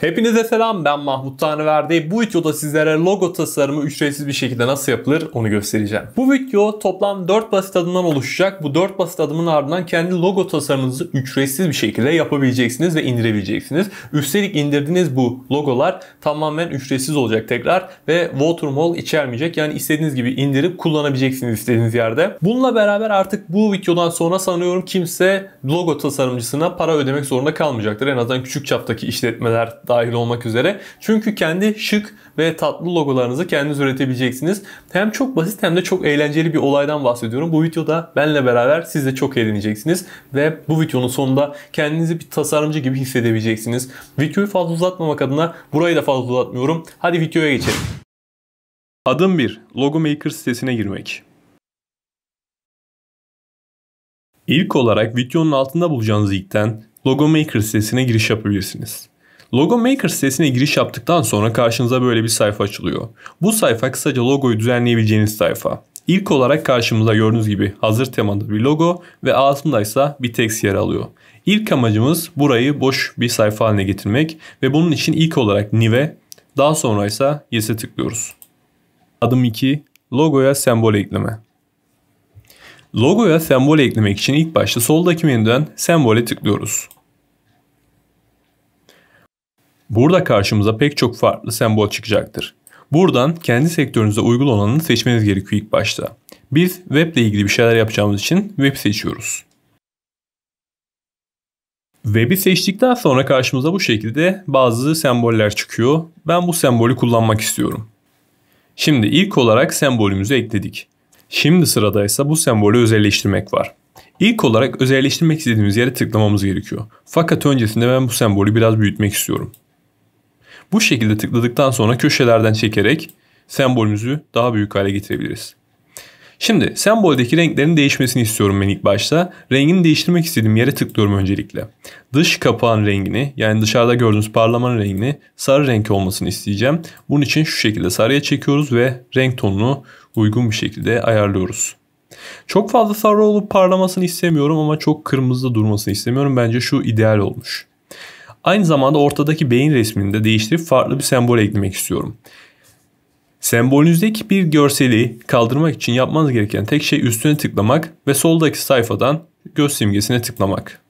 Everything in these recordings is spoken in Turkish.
Hepinize selam ben Mahmut Tanrıverdi. Bu videoda sizlere logo tasarımı ücretsiz bir şekilde nasıl yapılır onu göstereceğim. Bu video toplam 4 basit adımdan oluşacak. Bu 4 basit adımın ardından kendi logo tasarımınızı ücretsiz bir şekilde yapabileceksiniz ve indirebileceksiniz. Üstelik indirdiğiniz bu logolar tamamen ücretsiz olacak tekrar ve watermark içermeyecek. Yani istediğiniz gibi indirip kullanabileceksiniz istediğiniz yerde. Bununla beraber artık bu videodan sonra sanıyorum kimse logo tasarımcısına para ödemek zorunda kalmayacaktır. En azından küçük çaptaki işletmeler dahil olmak üzere. Çünkü kendi şık ve tatlı logolarınızı kendiniz üretebileceksiniz. Hem çok basit hem de çok eğlenceli bir olaydan bahsediyorum. Bu videoda benle beraber siz de çok eğleneceksiniz ve bu videonun sonunda kendinizi bir tasarımcı gibi hissedebileceksiniz. Videoyu fazla uzatmamak adına burayı da fazla uzatmıyorum. Hadi videoya geçelim. Adım 1. Logo Maker sitesine girmek. İlk olarak videonun altında bulacağınız linkten Logo Maker sitesine giriş yapabilirsiniz. Logo Maker sitesine giriş yaptıktan sonra karşınıza böyle bir sayfa açılıyor. Bu sayfa kısaca logoyu düzenleyebileceğiniz sayfa. İlk olarak karşımıza gördüğünüz gibi hazır temalı bir logo ve altındaysa bir text yer alıyor. İlk amacımız burayı boş bir sayfa haline getirmek ve bunun için ilk olarak Nive, daha sonra ise Yes'e tıklıyoruz. Adım 2. Logoya sembol ekleme. Logoya sembol eklemek için ilk başta soldaki menüden sembole tıklıyoruz. Burada karşımıza pek çok farklı sembol çıkacaktır. Buradan kendi sektörünüze uygun olanını seçmeniz gerekiyor ilk başta. Biz web ile ilgili bir şeyler yapacağımız için web seçiyoruz. Web'i seçtikten sonra karşımıza bu şekilde bazı semboller çıkıyor. Ben bu sembolü kullanmak istiyorum. Şimdi ilk olarak sembolümüzü ekledik. Şimdi sıradaysa bu sembolü özelleştirmek var. İlk olarak özelleştirmek istediğimiz yere tıklamamız gerekiyor. Fakat öncesinde ben bu sembolü biraz büyütmek istiyorum. Bu şekilde tıkladıktan sonra köşelerden çekerek sembolümüzü daha büyük hale getirebiliriz. Şimdi semboldeki renklerin değişmesini istiyorum ben ilk başta. Rengini değiştirmek istediğim yere tıklıyorum öncelikle. Dış kapağın rengini yani dışarıda gördüğünüz parlamanın rengini sarı renk olmasını isteyeceğim. Bunun için şu şekilde sarıya çekiyoruz ve renk tonunu uygun bir şekilde ayarlıyoruz. Çok fazla sarı olup parlamasını istemiyorum ama çok kırmızıda durmasını istemiyorum. Bence şu ideal olmuş. Aynı zamanda ortadaki beyin resmini de değiştirip farklı bir sembol eklemek istiyorum. Sembolünüzdeki bir görseli kaldırmak için yapmanız gereken tek şey üstüne tıklamak ve soldaki sayfadan göz simgesine tıklamak.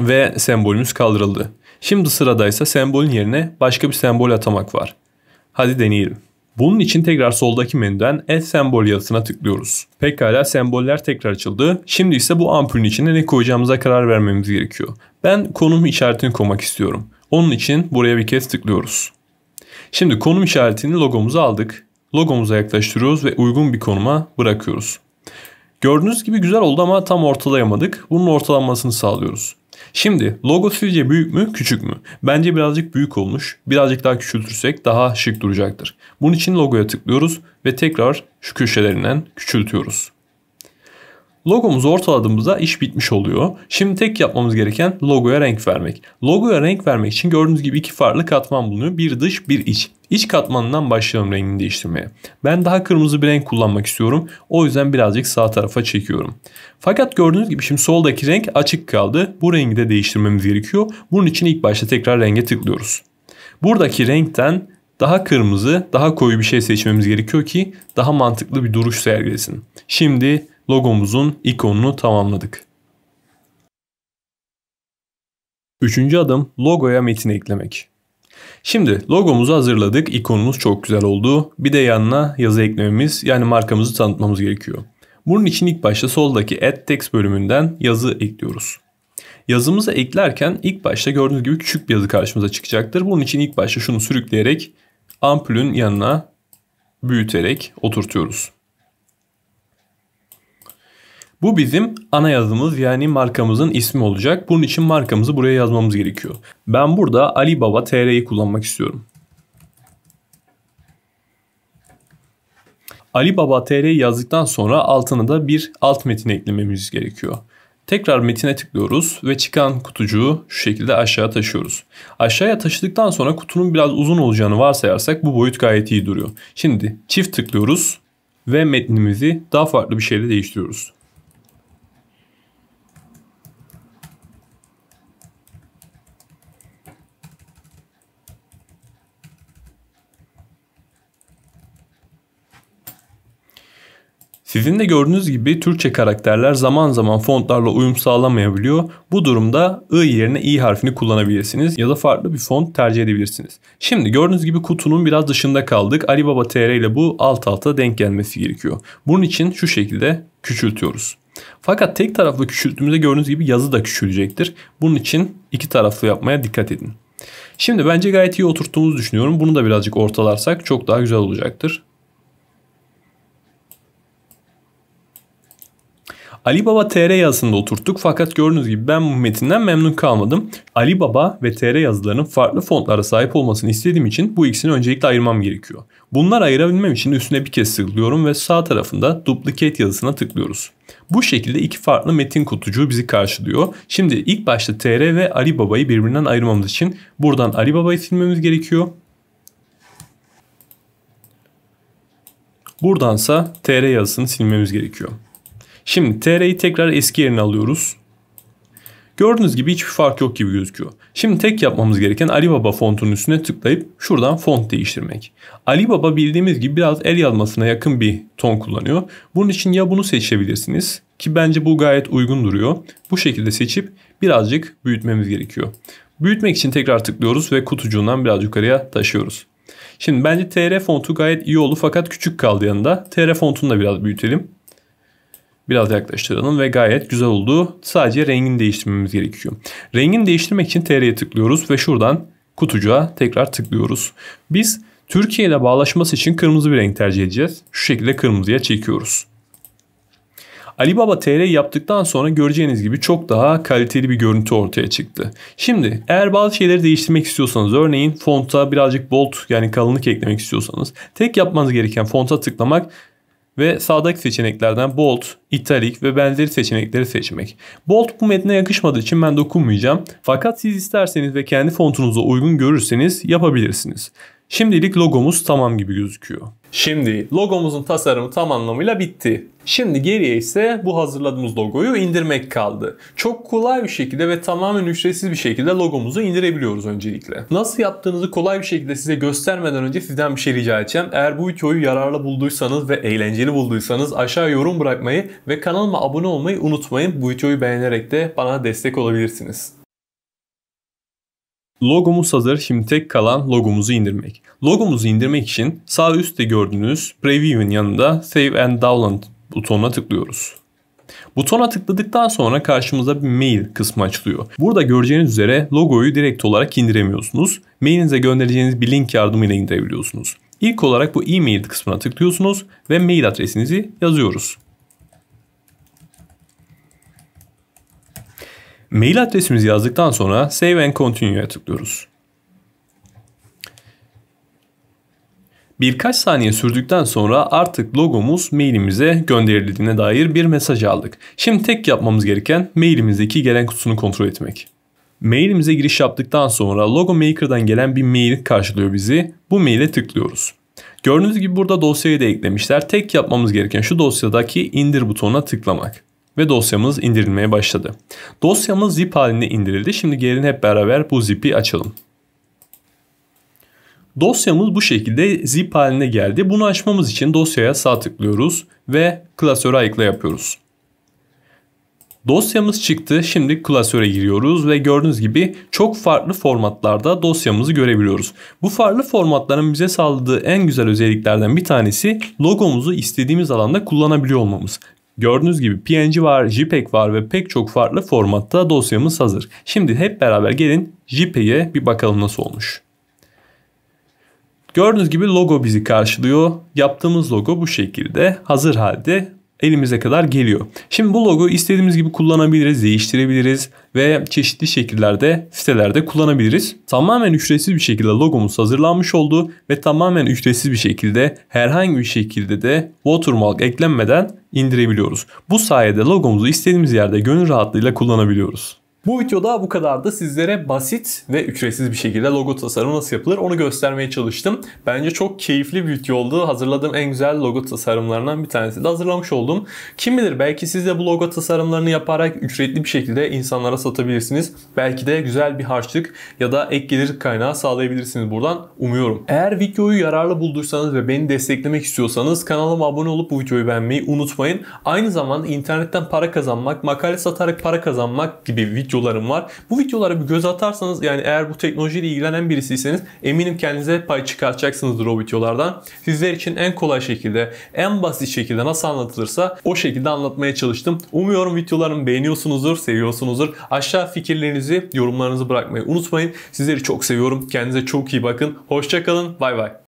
Ve sembolümüz kaldırıldı. Şimdi sıradaysa sembolün yerine başka bir sembol atamak var. Hadi deneyelim. Bunun için tekrar soldaki menüden Add Sembol yazısına tıklıyoruz. Pekala semboller tekrar açıldı. Şimdi ise bu ampulün içine ne koyacağımıza karar vermemiz gerekiyor. Ben konum işaretini koymak istiyorum. Onun için buraya bir kez tıklıyoruz. Şimdi konum işaretini logomuza aldık. Logomuza yaklaştırıyoruz ve uygun bir konuma bırakıyoruz. Gördüğünüz gibi güzel oldu ama tam ortalayamadık. Bunun ortalanmasını sağlıyoruz. Şimdi logo sizce büyük mü küçük mü? Bence birazcık büyük olmuş. Birazcık daha küçültürsek daha şık duracaktır. Bunun için logoya tıklıyoruz ve tekrar şu köşelerinden küçültüyoruz. Logomuzu ortaladığımızda iş bitmiş oluyor. Şimdi tek yapmamız gereken logoya renk vermek. Logoya renk vermek için gördüğünüz gibi iki farklı katman bulunuyor. Bir dış bir iç. İç katmanından başlayalım rengini değiştirmeye. Ben daha kırmızı bir renk kullanmak istiyorum. O yüzden birazcık sağ tarafa çekiyorum. Fakat gördüğünüz gibi şimdi soldaki renk açık kaldı. Bu rengi de değiştirmemiz gerekiyor. Bunun için ilk başta tekrar renge tıklıyoruz. Buradaki renkten daha kırmızı, daha koyu bir şey seçmemiz gerekiyor ki daha mantıklı bir duruş sergilesin. Şimdi logomuzun ikonunu tamamladık. Üçüncü adım logoya metin eklemek. Şimdi logomuzu hazırladık. ikonumuz çok güzel oldu. Bir de yanına yazı eklememiz yani markamızı tanıtmamız gerekiyor. Bunun için ilk başta soldaki Add Text bölümünden yazı ekliyoruz. Yazımızı eklerken ilk başta gördüğünüz gibi küçük bir yazı karşımıza çıkacaktır. Bunun için ilk başta şunu sürükleyerek ampulün yanına büyüterek oturtuyoruz. Bu bizim ana yazımız yani markamızın ismi olacak. Bunun için markamızı buraya yazmamız gerekiyor. Ben burada Alibaba TR'yi kullanmak istiyorum. Alibaba TR'yi yazdıktan sonra altına da bir alt metin eklememiz gerekiyor. Tekrar metine tıklıyoruz ve çıkan kutucuğu şu şekilde aşağı taşıyoruz. Aşağıya taşıdıktan sonra kutunun biraz uzun olacağını varsayarsak bu boyut gayet iyi duruyor. Şimdi çift tıklıyoruz ve metnimizi daha farklı bir şeyle değiştiriyoruz. Sizin de gördüğünüz gibi Türkçe karakterler zaman zaman fontlarla uyum sağlamayabiliyor. Bu durumda I yerine i harfini kullanabilirsiniz ya da farklı bir font tercih edebilirsiniz. Şimdi gördüğünüz gibi kutunun biraz dışında kaldık. Alibaba TR ile bu alt alta denk gelmesi gerekiyor. Bunun için şu şekilde küçültüyoruz. Fakat tek taraflı küçülttüğümüzde gördüğünüz gibi yazı da küçülecektir. Bunun için iki taraflı yapmaya dikkat edin. Şimdi bence gayet iyi oturttuğumuzu düşünüyorum. Bunu da birazcık ortalarsak çok daha güzel olacaktır. Ali Baba TR yazısında oturttuk fakat gördüğünüz gibi ben bu metinden memnun kalmadım. Ali Baba ve TR yazılarının farklı fontlara sahip olmasını istediğim için bu ikisini öncelikle ayırmam gerekiyor. Bunları ayırabilmem için üstüne bir kez tıklıyorum ve sağ tarafında duplicate yazısına tıklıyoruz. Bu şekilde iki farklı metin kutucuğu bizi karşılıyor. Şimdi ilk başta TR ve Ali Baba'yı birbirinden ayırmamız için buradan Ali Baba'yı silmemiz gerekiyor. Buradansa TR yazısını silmemiz gerekiyor. Şimdi tr'yi tekrar eski yerine alıyoruz. Gördüğünüz gibi hiçbir fark yok gibi gözüküyor. Şimdi tek yapmamız gereken Alibaba fontunun üstüne tıklayıp şuradan font değiştirmek. Alibaba bildiğimiz gibi biraz el yazmasına yakın bir ton kullanıyor. Bunun için ya bunu seçebilirsiniz ki bence bu gayet uygun duruyor. Bu şekilde seçip birazcık büyütmemiz gerekiyor. Büyütmek için tekrar tıklıyoruz ve kutucuğundan biraz yukarıya taşıyoruz. Şimdi bence TR fontu gayet iyi oldu fakat küçük kaldı yanında. TR fontunu da biraz büyütelim. Biraz yaklaştıralım ve gayet güzel oldu. Sadece rengini değiştirmemiz gerekiyor. Rengini değiştirmek için TR'ye tıklıyoruz ve şuradan kutucuğa tekrar tıklıyoruz. Biz Türkiye ile bağlaşması için kırmızı bir renk tercih edeceğiz. Şu şekilde kırmızıya çekiyoruz. Alibaba TR yaptıktan sonra göreceğiniz gibi çok daha kaliteli bir görüntü ortaya çıktı. Şimdi eğer bazı şeyleri değiştirmek istiyorsanız örneğin fonta birazcık bold yani kalınlık eklemek istiyorsanız tek yapmanız gereken fonta tıklamak ve sağdaki seçeneklerden bold, italik ve benzeri seçenekleri seçmek. Bold bu metne yakışmadığı için ben dokunmayacağım. Fakat siz isterseniz ve kendi fontunuza uygun görürseniz yapabilirsiniz. Şimdilik logomuz tamam gibi gözüküyor. Şimdi logomuzun tasarımı tam anlamıyla bitti. Şimdi geriye ise bu hazırladığımız logoyu indirmek kaldı. Çok kolay bir şekilde ve tamamen ücretsiz bir şekilde logomuzu indirebiliyoruz öncelikle. Nasıl yaptığınızı kolay bir şekilde size göstermeden önce sizden bir şey rica edeceğim. Eğer bu videoyu yararlı bulduysanız ve eğlenceli bulduysanız aşağı yorum bırakmayı ve kanalıma abone olmayı unutmayın. Bu videoyu beğenerek de bana destek olabilirsiniz. Logomuz hazır. Şimdi tek kalan logomuzu indirmek. Logomuzu indirmek için sağ üstte gördüğünüz Preview'in yanında Save and Download butonuna tıklıyoruz. Butona tıkladıktan sonra karşımıza bir mail kısmı açılıyor. Burada göreceğiniz üzere logoyu direkt olarak indiremiyorsunuz. Mailinize göndereceğiniz bir link yardımıyla indirebiliyorsunuz. İlk olarak bu e-mail kısmına tıklıyorsunuz ve mail adresinizi yazıyoruz. Mail adresimizi yazdıktan sonra Save and Continue'ya tıklıyoruz. Birkaç saniye sürdükten sonra artık logomuz mailimize gönderildiğine dair bir mesaj aldık. Şimdi tek yapmamız gereken mailimizdeki gelen kutusunu kontrol etmek. Mailimize giriş yaptıktan sonra Logo Maker'dan gelen bir mail karşılıyor bizi. Bu maile tıklıyoruz. Gördüğünüz gibi burada dosyayı da eklemişler. Tek yapmamız gereken şu dosyadaki indir butonuna tıklamak ve dosyamız indirilmeye başladı. Dosyamız zip halinde indirildi. Şimdi gelin hep beraber bu zipi açalım. Dosyamız bu şekilde zip haline geldi. Bunu açmamız için dosyaya sağ tıklıyoruz ve klasöre ayıkla yapıyoruz. Dosyamız çıktı. Şimdi klasöre giriyoruz ve gördüğünüz gibi çok farklı formatlarda dosyamızı görebiliyoruz. Bu farklı formatların bize sağladığı en güzel özelliklerden bir tanesi logomuzu istediğimiz alanda kullanabiliyor olmamız. Gördüğünüz gibi PNG var, JPEG var ve pek çok farklı formatta dosyamız hazır. Şimdi hep beraber gelin JPEG'e bir bakalım nasıl olmuş. Gördüğünüz gibi logo bizi karşılıyor. Yaptığımız logo bu şekilde hazır halde elimize kadar geliyor. Şimdi bu logo istediğimiz gibi kullanabiliriz, değiştirebiliriz ve çeşitli şekillerde sitelerde kullanabiliriz. Tamamen ücretsiz bir şekilde logomuz hazırlanmış oldu ve tamamen ücretsiz bir şekilde herhangi bir şekilde de watermark eklenmeden indirebiliyoruz. Bu sayede logomuzu istediğimiz yerde gönül rahatlığıyla kullanabiliyoruz. Bu videoda bu kadar da sizlere basit ve ücretsiz bir şekilde logo tasarımı nasıl yapılır onu göstermeye çalıştım. Bence çok keyifli bir video oldu. Hazırladığım en güzel logo tasarımlarından bir tanesi de hazırlamış oldum. Kim bilir belki siz de bu logo tasarımlarını yaparak ücretli bir şekilde insanlara satabilirsiniz. Belki de güzel bir harçlık ya da ek gelir kaynağı sağlayabilirsiniz buradan umuyorum. Eğer videoyu yararlı bulduysanız ve beni desteklemek istiyorsanız kanalıma abone olup bu videoyu beğenmeyi unutmayın. Aynı zamanda internetten para kazanmak, makale satarak para kazanmak gibi video videolarım var. Bu videolara bir göz atarsanız yani eğer bu teknolojiyle ilgilenen birisiyseniz eminim kendinize pay çıkartacaksınızdır o videolardan. Sizler için en kolay şekilde, en basit şekilde nasıl anlatılırsa o şekilde anlatmaya çalıştım. Umuyorum videolarımı beğeniyorsunuzdur, seviyorsunuzdur. Aşağı fikirlerinizi, yorumlarınızı bırakmayı unutmayın. Sizleri çok seviyorum. Kendinize çok iyi bakın. Hoşçakalın. Bay bay.